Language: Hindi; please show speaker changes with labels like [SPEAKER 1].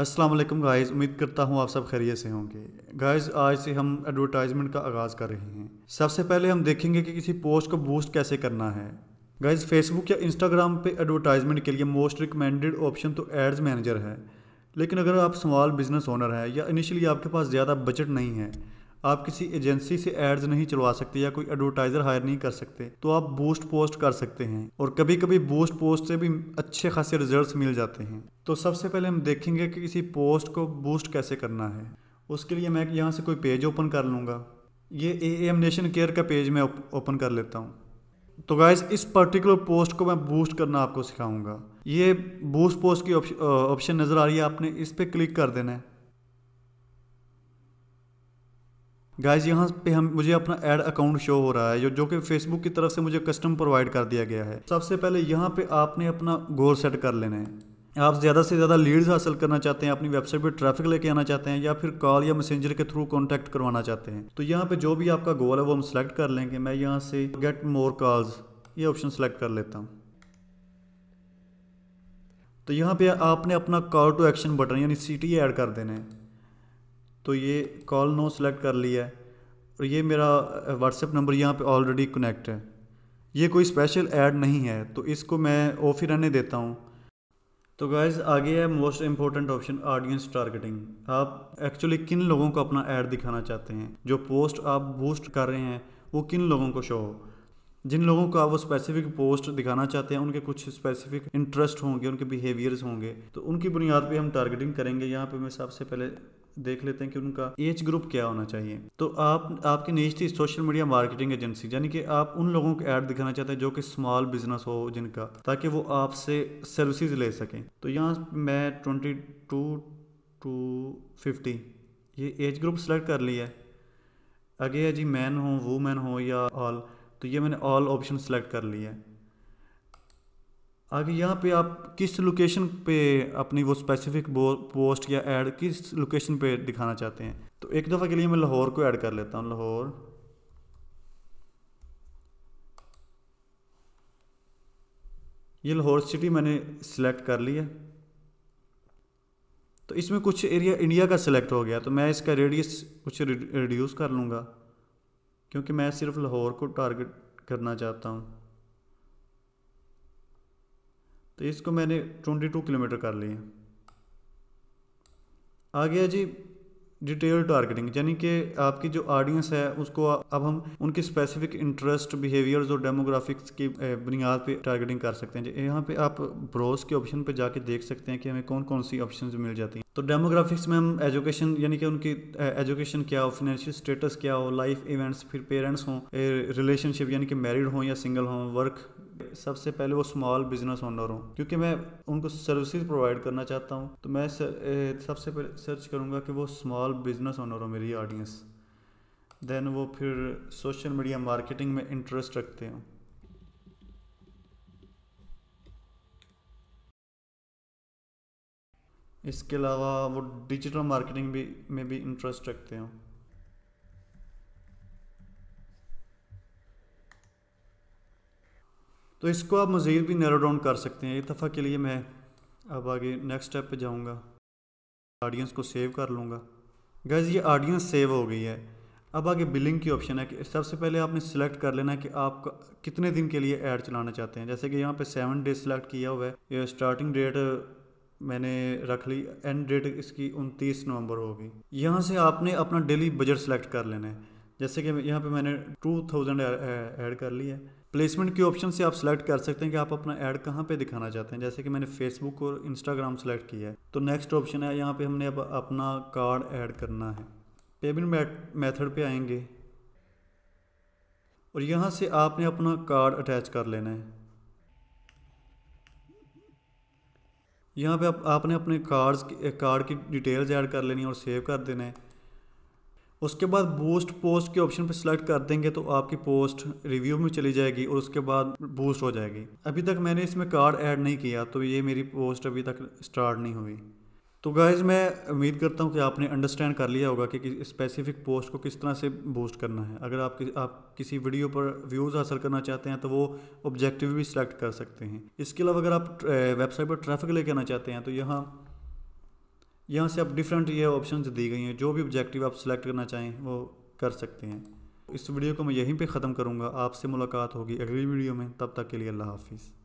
[SPEAKER 1] अस्सलाम वालेकुम उम्मीद करता हूँ आप सब खैरियत से होंगे गाइज़ आज से हम एडवर्टाइजमेंट का आगाज़ कर रहे हैं सबसे पहले हम देखेंगे कि किसी पोस्ट को बूस्ट कैसे करना है गाइज़ फेसबुक या इंस्टाग्राम पे एडवर्टाइजमेंट के लिए मोस्ट रिकमेंडेड ऑप्शन तो एड्स मैनेजर है लेकिन अगर आप स्मॉल बिजनेस ओनर हैं या इनिशियली आपके पास ज़्यादा बजट नहीं है आप किसी एजेंसी से एड्स नहीं चलवा सकते या कोई एडवर्टाइजर हायर नहीं कर सकते तो आप बूस्ट पोस्ट कर सकते हैं और कभी कभी बूस्ट पोस्ट से भी अच्छे खासे रिजल्ट मिल जाते हैं तो सबसे पहले हम देखेंगे कि किसी पोस्ट को बूस्ट कैसे करना है उसके लिए मैं यहाँ से कोई पेज ओपन कर लूँगा ये ए एम नेशन केयर का पेज मैं ओपन कर लेता हूँ तो गाइज इस पर्टिकुलर पोस्ट को मैं बूस्ट करना आपको सिखाऊंगा ये बूस्ट पोस्ट की ऑप्शन नज़र आ रही है आपने इस पर क्लिक कर देना है गाइज यहाँ पे हम मुझे अपना एड अकाउंट शो हो रहा है जो जो कि फेसबुक की तरफ से मुझे कस्टम प्रोवाइड कर दिया गया है सबसे पहले यहाँ पे आपने अपना गोल सेट कर लेना है आप ज़्यादा से ज़्यादा लीड्स हासिल करना चाहते हैं अपनी वेबसाइट पे ट्रैफिक लेके आना चाहते हैं या फिर कॉल या मैसेंजर के थ्रू कॉन्टैक्ट करवाना चाहते हैं तो यहाँ पर जो भी आपका गोल है वो हम सेलेक्ट कर लेंगे मैं यहाँ से गेट मोर कॉल्स ये ऑप्शन सेलेक्ट कर लेता हूँ तो यहाँ पे आपने अपना कॉल टू एक्शन बटन यानी सी ऐड कर देना है तो ये कॉल नो सेलेक्ट कर लिया है और ये मेरा व्हाट्सएप नंबर यहाँ पे ऑलरेडी कनेक्ट है ये कोई स्पेशल ऐड नहीं है तो इसको मैं ऑफ ही रहने देता हूँ तो गाइज आगे है most important option audience targeting आप एक्चुअली किन लोगों को अपना ऐड दिखाना चाहते हैं जो पोस्ट आप बूस्ट कर रहे हैं वो किन लोगों को शो हो जिन लोगों को आप वो स्पेसिफिक पोस्ट दिखाना चाहते हैं उनके कुछ स्पेसिफिक इंटरेस्ट होंगे उनके बिहेवियर्स होंगे तो उनकी बुनियाद पे हम टारगेटिंग करेंगे यहाँ पे मैं सबसे पहले देख लेते हैं कि उनका एज ग्रुप क्या होना चाहिए तो आप आपकी नीच थी सोशल मीडिया मार्केटिंग एजेंसी यानी कि आप उन लोगों को ऐड दिखाना चाहते हैं जो कि स्मॉल बिजनेस हो जिनका ताकि वो आपसे सर्विसेज ले सकें तो यहाँ मैं ट्वेंटी टू टू फिफ्टी ये एज ग्रुप सेलेक्ट कर लिया है आगे है जी मैन हो वूमेन हो या ऑल तो ये मैंने ऑल ऑप्शन सेलेक्ट कर लिया है आगे यहाँ पे आप किस लोकेशन पे अपनी वो स्पेसिफिक पोस्ट या ऐड किस लोकेशन पे दिखाना चाहते हैं तो एक दफ़ा के लिए मैं लाहौर को ऐड कर लेता हूँ लाहौर ये लाहौर सिटी मैंने सिलेक्ट कर ली है तो इसमें कुछ एरिया इंडिया का सिलेक्ट हो गया तो मैं इसका रेडियस कुछ रिड्यूस कर लूँगा क्योंकि मैं सिर्फ लाहौर को टारगेट करना चाहता हूँ तो इसको मैंने 22 किलोमीटर कर लिए आ गया जी डिटेल टारगेटिंग यानी कि आपकी जो ऑडियंस है उसको अब हम उनकी स्पेसिफिक इंटरेस्ट बिहेवियर्स और डेमोग्राफिक्स की बुनियाद पे टारगेटिंग कर सकते हैं यहाँ पे आप ब्रोस के ऑप्शन पे जाके देख सकते हैं कि हमें कौन कौन सी ऑप्शंस मिल जाती हैं तो डेमोग्राफिक्स में हम एजुकेशन यानी कि उनकी एजुकेशन क्या हो फाइनेंशियल स्टेटस क्या हो लाइफ इवेंट्स फिर पेरेंट्स हों रिलेशनशिप यानी कि मैरिड हों या सिंगल हों वर्क सबसे पहले वो स्मॉल बिजनेस ओनर हों क्योंकि मैं उनको सर्विसेज प्रोवाइड करना चाहता हूँ तो मैं सबसे पहले सर्च करूँगा कि वो स्मॉल बिजनेस ओनर हो मेरी ऑडियंस देन वो फिर सोशल मीडिया मार्केटिंग में इंटरेस्ट रखते हों इसके अलावा वो डिजिटल मार्केटिंग भी में भी इंटरेस्ट रखते हैं तो इसको आप मज़ीद भी नैरो डाउन कर सकते हैं एक दफ़ा के लिए मैं अब आगे नेक्स्ट स्टेप पे जाऊंगा ऑडियंस को सेव कर लूँगा गैज़ ये ऑडियंस सेव हो गई है अब आगे बिलिंग की ऑप्शन है कि सबसे पहले आपने सिलेक्ट कर लेना है कि आप कितने दिन के लिए ऐड चलाना चाहते हैं जैसे कि यहाँ पे सेवन डे सिलेक्ट किया हुआ है ये स्टार्टिंग डेट मैंने रख ली एंड डेट इसकी उनतीस नवंबर होगी यहाँ से आपने अपना डेली बजट सेलेक्ट कर लेना है जैसे कि यहाँ पे मैंने टू थाउजेंड ऐड कर ली है प्लेसमेंट के ऑप्शन से आप सेलेक्ट कर सकते हैं कि आप अपना ऐड कहाँ पे दिखाना चाहते हैं जैसे कि मैंने फेसबुक और इंस्टाग्राम सेलेक्ट किया है तो नेक्स्ट ऑप्शन है यहाँ पे हमने अब अपना कार्ड ऐड करना है पेमेंट मेथड पे आएंगे और यहाँ से आपने अपना कार्ड अटैच कर लेना है यहाँ पे आप, आपने अपने कार्ड्स कार्ड की डिटेल्स ऐड कर लेनी है और सेव कर देना है उसके बाद बूस्ट पोस्ट के ऑप्शन पर सिलेक्ट कर देंगे तो आपकी पोस्ट रिव्यू में चली जाएगी और उसके बाद बूस्ट हो जाएगी अभी तक मैंने इसमें कार्ड ऐड नहीं किया तो ये मेरी पोस्ट अभी तक स्टार्ट नहीं हुई तो गाइज मैं उम्मीद करता हूँ कि आपने अंडरस्टैंड कर लिया होगा कि, स्पेसिफिक पोस्ट को किस तरह से बूस्ट करना है अगर आप कि, आप किसी वीडियो पर व्यूज़ हासिल करना चाहते हैं तो वो ऑब्जेक्टिव भी सिलेक्ट कर सकते हैं इसके अलावा अगर आप वेबसाइट पर ट्रैफिक लेके आना चाहते हैं तो यहाँ यहाँ से आप डिफरेंट ये ऑप्शन दी गई हैं जो भी ऑब्जेक्टिव आप सिलेक्ट करना चाहें वो कर सकते हैं इस वीडियो को मैं यहीं पे ख़त्म करूँगा आपसे मुलाकात होगी अगली वीडियो में तब तक के लिए अल्लाह हाफिज़